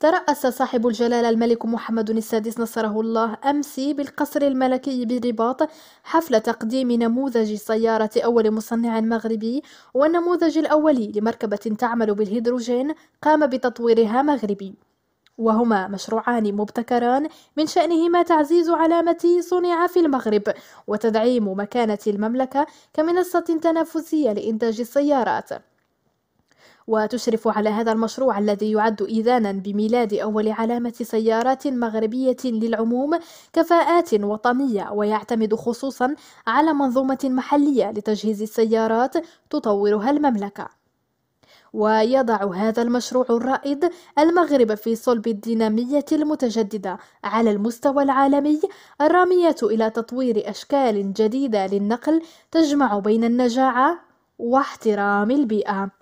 ترأس صاحب الجلالة الملك محمد السادس نصره الله أمس بالقصر الملكي برباط حفل تقديم نموذج سيارة أول مصنع مغربي والنموذج الأولي لمركبة تعمل بالهيدروجين قام بتطويرها مغربي وهما مشروعان مبتكران من شأنهما تعزيز علامة صنع في المغرب وتدعيم مكانة المملكة كمنصة تنافسية لإنتاج السيارات وتشرف على هذا المشروع الذي يعد إذانا بميلاد أول علامة سيارات مغربية للعموم كفاءات وطنية ويعتمد خصوصا على منظومة محلية لتجهيز السيارات تطورها المملكة ويضع هذا المشروع الرائد المغرب في صلب الدينامية المتجددة على المستوى العالمي الرامية إلى تطوير أشكال جديدة للنقل تجمع بين النجاعة واحترام البيئة